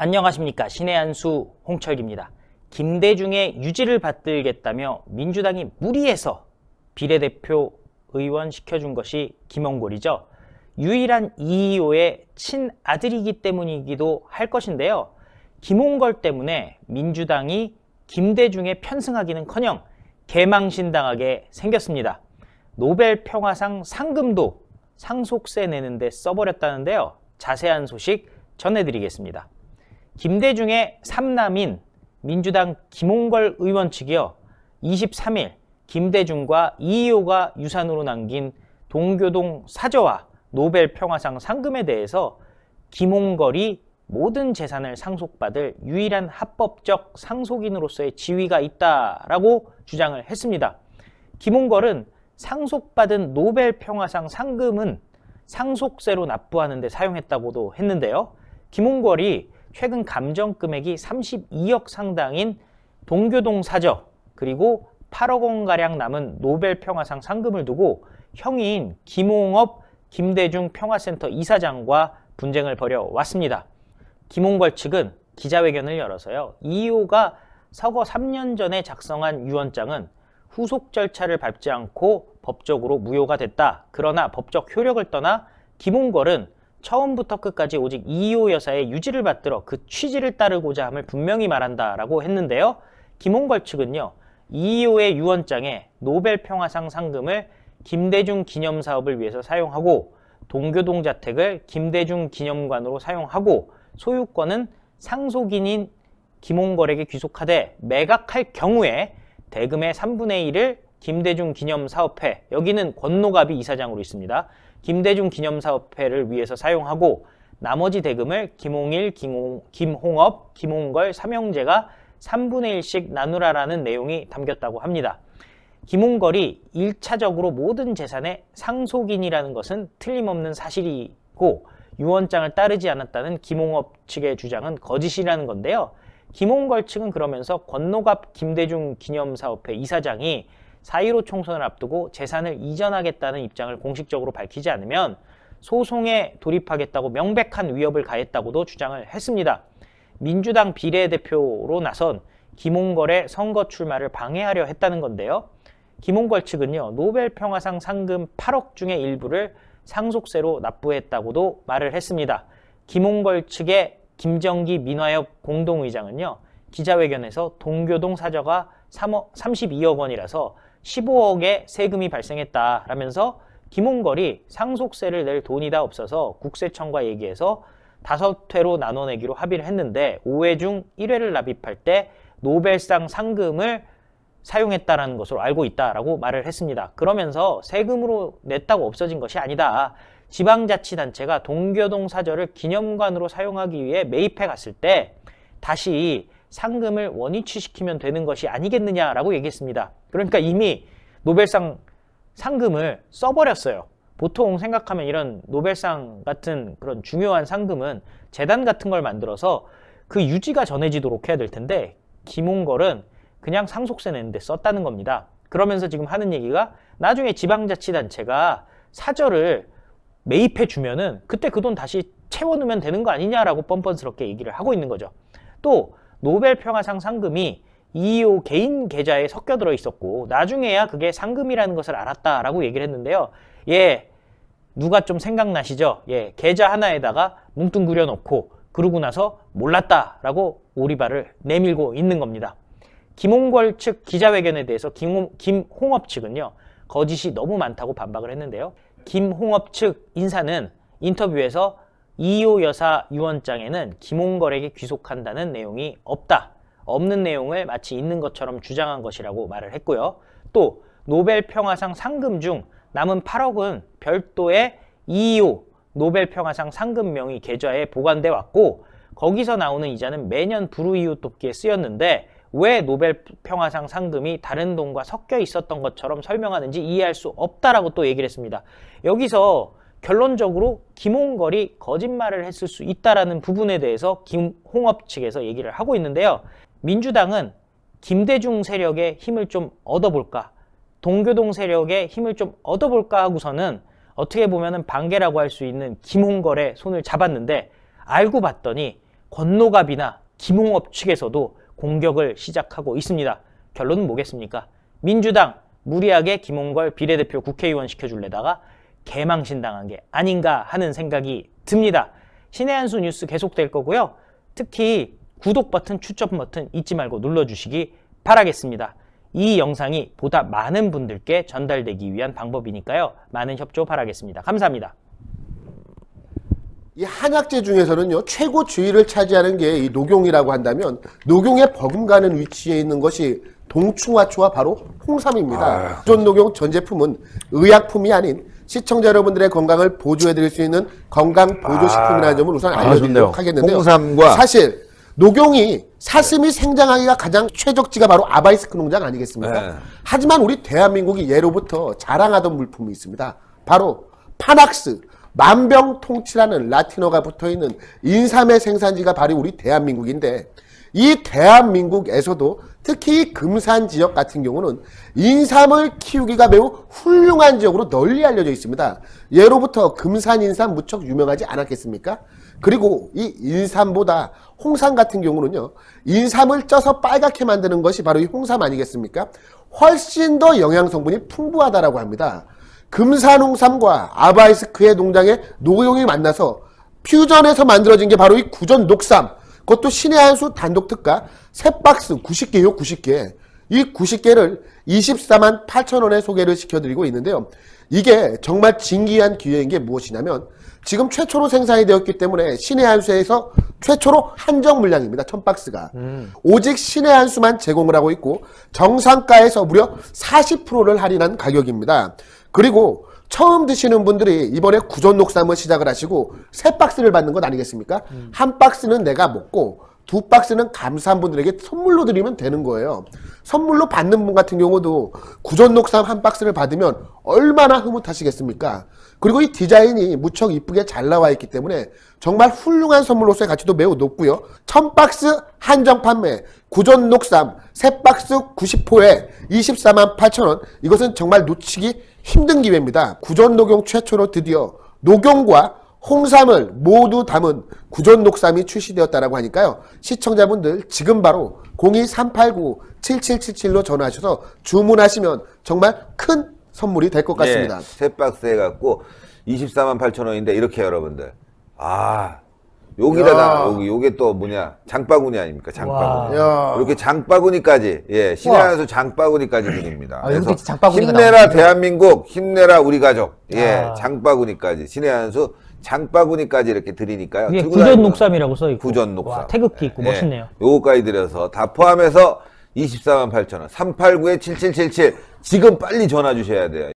안녕하십니까 신의 한수 홍철기입니다. 김대중의 유지를 받들겠다며 민주당이 무리해서 비례대표 의원 시켜준 것이 김홍골이죠. 유일한 이이호의 e e 친아들이기 때문이기도 할 것인데요. 김홍걸 때문에 민주당이 김대중에 편승하기는커녕 개망신당하게 생겼습니다. 노벨 평화상 상금도 상속세 내는데 써버렸다는데요. 자세한 소식 전해드리겠습니다. 김대중의 삼남인 민주당 김홍걸 의원 측이요. 23일 김대중과 이이가 유산으로 남긴 동교동 사저와 노벨 평화상 상금에 대해서 김홍걸이 모든 재산을 상속받을 유일한 합법적 상속인으로서의 지위가 있다라고 주장을 했습니다. 김홍걸은 상속받은 노벨 평화상 상금은 상속세로 납부하는 데 사용했다고도 했는데요. 김홍걸이 최근 감정 금액이 32억 상당인 동교동 사저 그리고 8억 원가량 남은 노벨 평화상 상금을 두고 형인 김홍업 김대중 평화센터 이사장과 분쟁을 벌여왔습니다. 김홍걸 측은 기자회견을 열어서요. 이호가 서거 3년 전에 작성한 유언장은 후속 절차를 밟지 않고 법적으로 무효가 됐다. 그러나 법적 효력을 떠나 김홍걸은 처음부터 끝까지 오직 이호 여사의 유지를 받들어 그 취지를 따르고자 함을 분명히 말한다라고 했는데요. 김홍걸 측은요. 이호의 유언장에 노벨 평화상 상금을 김대중 기념 사업을 위해서 사용하고 동교동 자택을 김대중 기념관으로 사용하고 소유권은 상속인인 김홍걸에게 귀속하되 매각할 경우에 대금의 3분의 1을 김대중 기념 사업회 여기는 권노갑이 이사장으로 있습니다. 김대중 기념사업회를 위해서 사용하고 나머지 대금을 김홍일, 김홍, 김홍업, 김홍걸 삼형제가 3분의 1씩 나누라라는 내용이 담겼다고 합니다. 김홍걸이 1차적으로 모든 재산의 상속인이라는 것은 틀림없는 사실이고 유언장을 따르지 않았다는 김홍업 측의 주장은 거짓이라는 건데요. 김홍걸 측은 그러면서 권노갑 김대중 기념사업회 이사장이 4.15 총선을 앞두고 재산을 이전하겠다는 입장을 공식적으로 밝히지 않으면 소송에 돌입하겠다고 명백한 위협을 가했다고도 주장을 했습니다. 민주당 비례대표로 나선 김홍걸의 선거 출마를 방해하려 했다는 건데요. 김홍걸 측은요, 노벨 평화상 상금 8억 중의 일부를 상속세로 납부했다고도 말을 했습니다. 김홍걸 측의 김정기 민화협 공동의장은요, 기자회견에서 동교동 사저가 3억, 32억 원이라서 15억의 세금이 발생했다라면서 김홍걸이 상속세를 낼 돈이 다 없어서 국세청과 얘기해서 다섯 회로 나눠내기로 합의를 했는데 5회 중 1회를 납입할 때 노벨상 상금을 사용했다라는 것으로 알고 있다라고 말을 했습니다. 그러면서 세금으로 냈다고 없어진 것이 아니다. 지방자치단체가 동교동 사절을 기념관으로 사용하기 위해 매입해 갔을 때 다시 상금을 원위치시키면 되는 것이 아니겠느냐라고 얘기했습니다. 그러니까 이미 노벨상 상금을 써버렸어요. 보통 생각하면 이런 노벨상 같은 그런 중요한 상금은 재단 같은 걸 만들어서 그 유지가 전해지도록 해야 될 텐데 김홍걸은 그냥 상속세 내는데 썼다는 겁니다. 그러면서 지금 하는 얘기가 나중에 지방자치단체가 사절을 매입해 주면은 그때 그 돈 다시 채워 넣으면 되는 거 아니냐라고 뻔뻔스럽게 얘기를 하고 있는 거죠. 또 노벨 평화상 상금이 이호 개인 계좌에 섞여 들어 있었고 나중에야 그게 상금이라는 것을 알았다라고 얘기를 했는데요. 예, 누가 좀 생각나시죠? 예, 계좌 하나에다가 뭉뚱그려 놓고 그러고 나서 몰랐다라고 오리발을 내밀고 있는 겁니다. 김홍걸 측 기자회견에 대해서 김, 김홍업 측은요. 거짓이 너무 많다고 반박을 했는데요. 김홍업 측 인사는 인터뷰에서 이호 여사 유언장에는 김홍걸에게 귀속한다는 내용이 없다. 없는 내용을 마치 있는 것처럼 주장한 것이라고 말을 했고요. 또 노벨 평화상 상금 중 남은 8억은 별도의 이호 노벨 평화상 상금명의 계좌에 보관돼 왔고 거기서 나오는 이자는 매년 불우이웃 돕기에 쓰였는데 왜 노벨 평화상 상금이 다른 돈과 섞여 있었던 것처럼 설명하는지 이해할 수 없다라고 또 얘기를 했습니다. 여기서 결론적으로 김홍걸이 거짓말을 했을 수 있다라는 부분에 대해서 김홍업 측에서 얘기를 하고 있는데요. 민주당은 김대중 세력의 힘을 좀 얻어볼까, 동교동 세력의 힘을 좀 얻어볼까 하고서는 어떻게 보면은 반개라고 할 수 있는 김홍걸의 손을 잡았는데 알고 봤더니 권노갑이나 김홍업 측에서도 공격을 시작하고 있습니다. 결론은 뭐겠습니까? 민주당 무리하게 김홍걸 비례대표 국회의원 시켜줄래다가 개망신당한 게 아닌가 하는 생각이 듭니다. 신의 한수 뉴스 계속될 거고요. 특히 구독 버튼, 추천 버튼 잊지 말고 눌러주시기 바라겠습니다. 이 영상이 보다 많은 분들께 전달되기 위한 방법이니까요. 많은 협조 바라겠습니다. 감사합니다. 이 한약재 중에서는요 최고 주의를 차지하는 게 이 녹용이라고 한다면 녹용에 버금가는 위치에 있는 것이 동충하초와 바로 홍삼입니다. 아존 녹용 전 제품은 의약품이 아닌 시청자 여러분들의 건강을 보조해드릴 수 있는 건강 보조식품이라는 아. 점을 우선 아, 알려드리도록 하겠는데요. 홍삼과 사실 녹용이 사슴이 생장하기가 가장 최적지가 바로 아바이스크 농장 아니겠습니까? 네. 하지만 우리 대한민국이 예로부터 자랑하던 물품이 있습니다. 바로 파낙스 만병통치라는 라틴어가 붙어있는 인삼의 생산지가 바로 우리 대한민국인데 이 대한민국에서도 특히 금산 지역 같은 경우는 인삼을 키우기가 매우 훌륭한 지역으로 널리 알려져 있습니다. 예로부터 금산 인삼 무척 유명하지 않았겠습니까? 그리고 이 인삼보다 홍삼 같은 경우는요. 인삼을 쪄서 빨갛게 만드는 것이 바로 이 홍삼 아니겠습니까? 훨씬 더 영양 성분이 풍부하다라고 합니다. 금산홍삼과 아바이스크의 농장의 노용이 만나서 퓨전에서 만들어진 게 바로 이 구전 녹삼 그것도 신의 한수 단독 특가 세 박스 90개요 90개 이 90개를 24만 8천 원에 소개를 시켜드리고 있는데요. 이게 정말 진기한 기회인 게 무엇이냐면 지금 최초로 생산이 되었기 때문에 신의 한수에서 최초로 한정 물량입니다. 천박스가 음. 오직 신의 한수만 제공을 하고 있고 정상가에서 무려 40%를 할인한 가격입니다. 그리고 처음 드시는 분들이 이번에 구전 녹삼을 시작을 하시고 세 박스를 받는 것 아니겠습니까? 음. 한 박스는 내가 먹고 두 박스는 감사한 분들에게 선물로 드리면 되는 거예요. 선물로 받는 분 같은 경우도 구전 녹삼 한 박스를 받으면 얼마나 흐뭇하시겠습니까? 그리고 이 디자인이 무척 이쁘게 잘 나와 있기 때문에 정말 훌륭한 선물로서의 가치도 매우 높고요. 천박스 한정 판매, 구전 녹삼, 세박스 90호에 24만 8천원. 이것은 정말 놓치기 힘든 기회입니다. 구전 녹용 최초로 드디어 녹용과 홍삼을 모두 담은 구전 녹삼이 출시되었다라고 하니까요. 시청자분들 지금 바로 023899-7777로 전화하셔서 주문하시면 정말 큰 선물이 될것 예, 같습니다. 네, 세 박스 해갖고 24만 8천 원인데 이렇게 여러분들 아 여기다가 여기 요게 또 뭐냐 장바구니 아닙니까 장바구니 이렇게 장바구니까지 예 신의 한수 장바구니까지 드립니다 아, 그래서 장바구니가 힘내라 나오는데. 대한민국 힘내라 우리 가족 예 야. 장바구니까지 신의 한수 장바구니까지 이렇게 드리니까요. 이 구전 녹삼이라고 써 있고. 구전 녹삼. 와, 태극기 있고 예. 멋있네요. 요거까지 드려서 다 포함해서 24만 8천 원. 389에 7777. 지금 빨리 전화 주셔야 돼요.